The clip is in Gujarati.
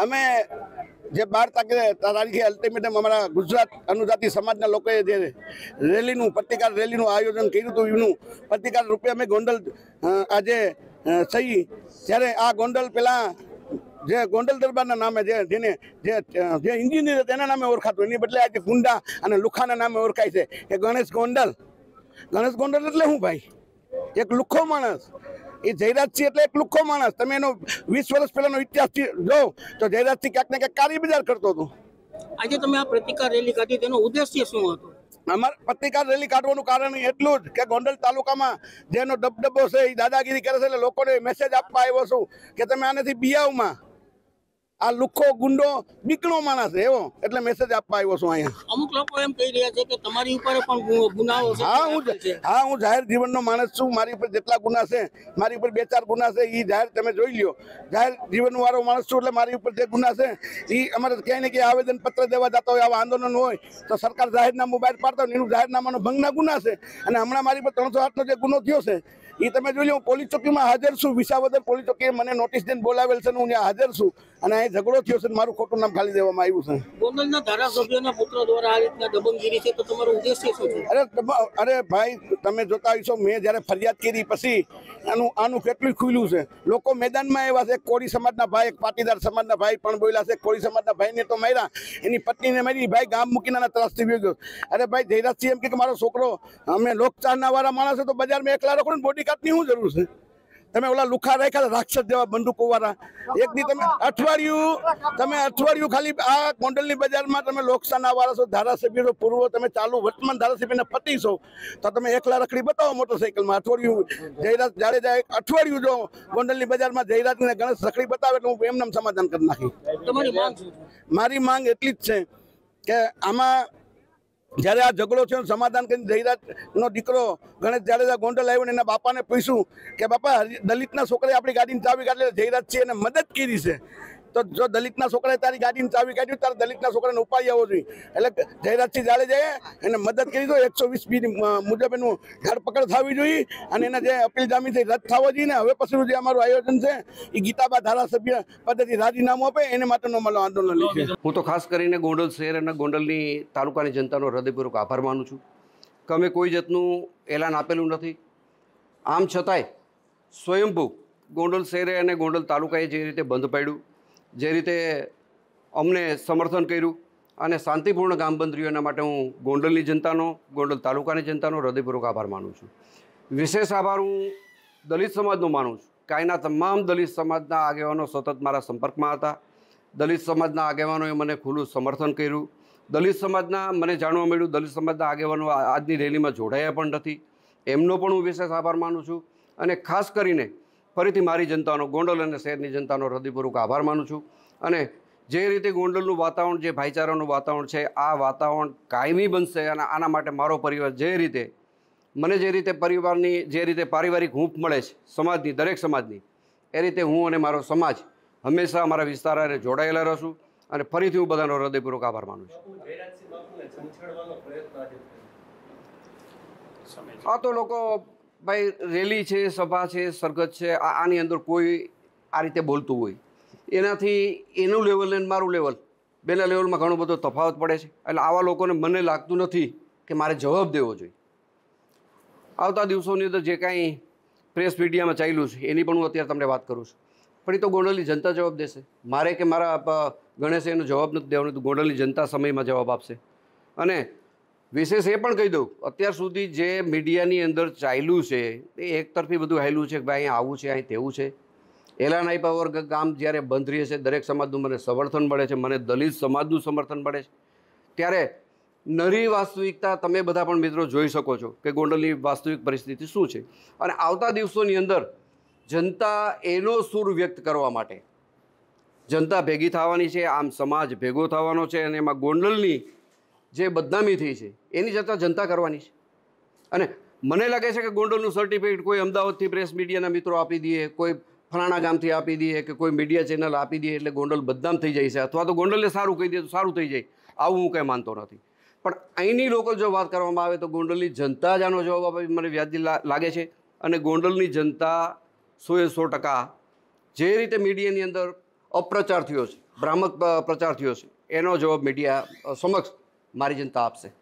અમે જે બાર તારીખે અલ્ટિમેટમ અમારા ગુજરાત અનુજાતિ સમાજના લોકોએ જે રેલીનું પ્રતિકાર રેલીનું આયોજન કર્યું હતું એનું પ્રતિકાર રૂપે અમે ગોંડલ આજે થઈ ત્યારે આ ગોંડલ પહેલાં જે ગોંડલ દરબારના નામે જે જેને જે જે ઇન્જિનિયર તેના નામે ઓળખાતું એની બદલે આજે કુંડા અને લુખાના નામે ઓળખાય છે એ ગણેશ ગોંડલ ગણેશ ગોંડલ એટલે હું ભાઈ એક લુખ્ખો માણસ એ જયરાજસિંહ એટલે એક લુખ્ખો માણસ તમે એનો વીસ વર્ષ પહેલાનો ઇતિહાસ જો તો જયરાજસિંહ ક્યાંક ને ક્યાંક કાર્યબજાર કરતો હતો આજે તમે આ પ્રતિકાર રેલી કાઢી તેનો ઉદ્દેશ્ય શું હતો અમારે પત્રિકા રેલી કાઢવાનું કારણ એટલું જ કે ગોંડલ તાલુકામાં જેનો ડબડબો છે એ દાદાગીરી કરે છે એટલે લોકોને મેસેજ આપવા આવ્યો છું કે તમે આનાથી બિયાવમાં આ લુખો ગુંડો બીકણો માણસ એવો એટલે મેસેજ આપવા આવ્યો છું અહીંયા અમુક લોકો એમ કહી રહ્યા છે કે તમારી ઉપર પણ ગુનાઓ છે હા હું હા હું જાહેર જીવનનો માણસ છું મારી ઉપર જેટલા ગુના છે મારી ઉપર બે ચાર ગુના છે એ જાહેર તમે જોઈ લ્યો જાહેર જીવન વાળો માણસ છું એટલે મારી ઉપર જે ગુના છે એ અમારે ક્યાંય ને ક્યાંય આવેદન પત્ર દેવા જતા હોય આવા આંદોલન હોય તો સરકાર જાહેરનામું બહાર પાડતા હોય એનું જાહેરનામાનો ભંગના ગુના છે અને હમણાં મારી પર ત્રણસો આઠનો જે ગુનો થયો છે એ તમે જોઈ લો પોલીસ ચોકીમાં હાજર છું વિસાવદર પોલીસ ચોકીએ મને નોટિસ દઈને બોલાવેલ છે હું ત્યાં હાજર છું અને અહીં ઝઘડો થયો છે મારું ખોટું નામ ખાલી દેવામાં આવ્યું છે ગોંડલના ધારાસભ્યોના દ્વારા આ રીતના તો તમારો ઉદ્દેશ્ય શું છે અરે અરે ભાઈ તમે જોતા હશો મેં જ્યારે ફરિયાદ કરી પછી આનું આનું કેટલું ખુલ્યું છે લોકો મેદાનમાં આવ્યા છે કોળી સમાજના ભાઈ પાટીદાર સમાજના ભાઈ પણ બોલ્યા છે કોળી સમાજના ભાઈને તો માર્યા એની પત્નીને મારી ભાઈ ગામ મૂકીને ત્રાસથી વ્યુ ગયો અરે ભાઈ જયરાજસિંહ એમ કે મારો છોકરો અમે લોકચારના વાળા માણસ તો બજારમાં એકલા રોકડું બોડી કાપની શું જરૂર છે તમે ઓલા લુખા રાખ્યા રાક્ષસ જેવા બંદૂકોવાળા એક દી તમે અઠવાડિયું તમે અઠવાડિયું ખાલી આ ગોંડલની બજારમાં તમે લોકસાનાવાળા છો ધારાસભ્ય છો પૂર્વ તમે ચાલુ વર્તમાન ધારાસભ્યને પતિ છો તો તમે એકલા રખડી બતાવો મોટરસાઇકલમાં અઠવાડિયું જયરાજ જાડેજા એક અઠવાડિયું જો ગોંડલની બજારમાં જયરાજને ગણેશ રખડી બતાવે એટલે હું એમને સમાધાન કરી નાખી મારી માંગ એટલી જ છે કે આમાં જ્યારે આ ઝઘડો થયો સમાધાન કરીને નો દીકરો ગણેશ જાડેજા ગોંડલ આવ્યો ને એના બાપાને પૂછ્યું કે બાપા દલિતના છોકરાએ આપણી ગાડીની ચાવી કાઢી ધૈરાજ છે એને મદદ કરી છે તો જો દલિતના છોકરાએ તારી ગાડીની ચાવી કાઢી તારે દલિતના છોકરાને ઉપાય આવવો જોઈએ એટલે જયરાજસિંહ જાડેજાએ એને મદદ કરી દો એકસો વીસ બી મુજબ એનું ધરપકડ થવી જોઈએ અને એના જે અપીલ થઈ રદ થવો જોઈએ ને હવે પછી જે અમારું આયોજન છે એ ગીતાબા ધારાસભ્ય પદ્ધતિ રાજીનામું આપે એને માટેનો અમારું આંદોલન લીધું હું તો ખાસ કરીને ગોંડલ શહેર અને ગોંડલની તાલુકાની જનતાનો હૃદયપૂર્વક આભાર માનું છું કે અમે કોઈ જાતનું એલાન આપેલું નથી આમ છતાંય સ્વયંભૂ ગોંડલ શહેરે અને ગોંડલ તાલુકાએ જે રીતે બંધ પાડ્યું જે રીતે અમને સમર્થન કર્યું અને શાંતિપૂર્ણ ગામ બંધ માટે હું ગોંડલની જનતાનો ગોંડલ તાલુકાની જનતાનો હૃદયપૂર્વક આભાર માનું છું વિશેષ આભાર હું દલિત સમાજનો માનું છું કાંઈના તમામ દલિત સમાજના આગેવાનો સતત મારા સંપર્કમાં હતા દલિત સમાજના આગેવાનોએ મને ખુલ્લું સમર્થન કર્યું દલિત સમાજના મને જાણવા મળ્યું દલિત સમાજના આગેવાનો આજની રેલીમાં જોડાયા પણ નથી એમનો પણ હું વિશેષ આભાર માનું છું અને ખાસ કરીને ફરીથી મારી જનતાનો ગોંડલ અને શહેરની જનતાનો હૃદયપૂર્વક આભાર માનું છું અને જે રીતે ગોંડલનું વાતાવરણ જે ભાઈચારાનું વાતાવરણ છે આ વાતાવરણ કાયમી બનશે અને આના માટે મારો પરિવાર જે રીતે મને જે રીતે પરિવારની જે રીતે પારિવારિક હૂંફ મળે છે સમાજની દરેક સમાજની એ રીતે હું અને મારો સમાજ હંમેશા અમારા વિસ્તાર જોડાયેલા રહીશું અને ફરીથી હું બધાનો હૃદયપૂર્વક આભાર માનું છું આ તો લોકો ભાઈ રેલી છે સભા છે સરગત છે આની અંદર કોઈ આ રીતે બોલતું હોય એનાથી એનું લેવલ ને મારું લેવલ બેના લેવલમાં ઘણો બધો તફાવત પડે છે એટલે આવા લોકોને મને લાગતું નથી કે મારે જવાબ દેવો જોઈએ આવતા દિવસોની અંદર જે કાંઈ પ્રેસ મીડિયામાં ચાલ્યું છે એની પણ હું અત્યારે તમને વાત કરું છું પણ એ તો ગોંડલની જનતા જવાબ દેશે મારે કે મારા ગણેશે એનો જવાબ નથી દેવાનો તો ગોંડલની જનતા સમયમાં જવાબ આપશે અને વિશેષ એ પણ કહી દઉં અત્યાર સુધી જે મીડિયાની અંદર ચાલ્યું છે એ એકતરફી બધું હાલ્યું છે કે ભાઈ અહીં આવું છે અહીં તેવું છે એલાન આપ્યા વર્ગ કામ જ્યારે બંધ રહે છે દરેક સમાજનું મને સમર્થન મળે છે મને દલિત સમાજનું સમર્થન મળે છે ત્યારે નરી વાસ્તવિકતા તમે બધા પણ મિત્રો જોઈ શકો છો કે ગોંડલની વાસ્તવિક પરિસ્થિતિ શું છે અને આવતા દિવસોની અંદર જનતા એનો સૂર વ્યક્ત કરવા માટે જનતા ભેગી થવાની છે આમ સમાજ ભેગો થવાનો છે અને એમાં ગોંડલની જે બદનામી થઈ છે એની જતાં જનતા કરવાની છે અને મને લાગે છે કે ગોંડલનું સર્ટિફિકેટ કોઈ અમદાવાદથી પ્રેસ મીડિયાના મિત્રો આપી દઈએ કોઈ ફલાણા ગામથી આપી દઈએ કે કોઈ મીડિયા ચેનલ આપી દઈએ એટલે ગોંડલ બદનામ થઈ જાય છે અથવા તો ગોંડલને સારું કહી દે તો સારું થઈ જાય આવું હું કંઈ માનતો નથી પણ અહીંની લોકો જો વાત કરવામાં આવે તો ગોંડલની જનતા જ આનો જવાબ આપે મને વ્યાજી લાગે છે અને ગોંડલની જનતા સોએ સો ટકા જે રીતે મીડિયાની અંદર અપ્રચાર થયો છે ભ્રામક પ્રચાર થયો છે એનો જવાબ મીડિયા સમક્ષ મારી જનતા આપશે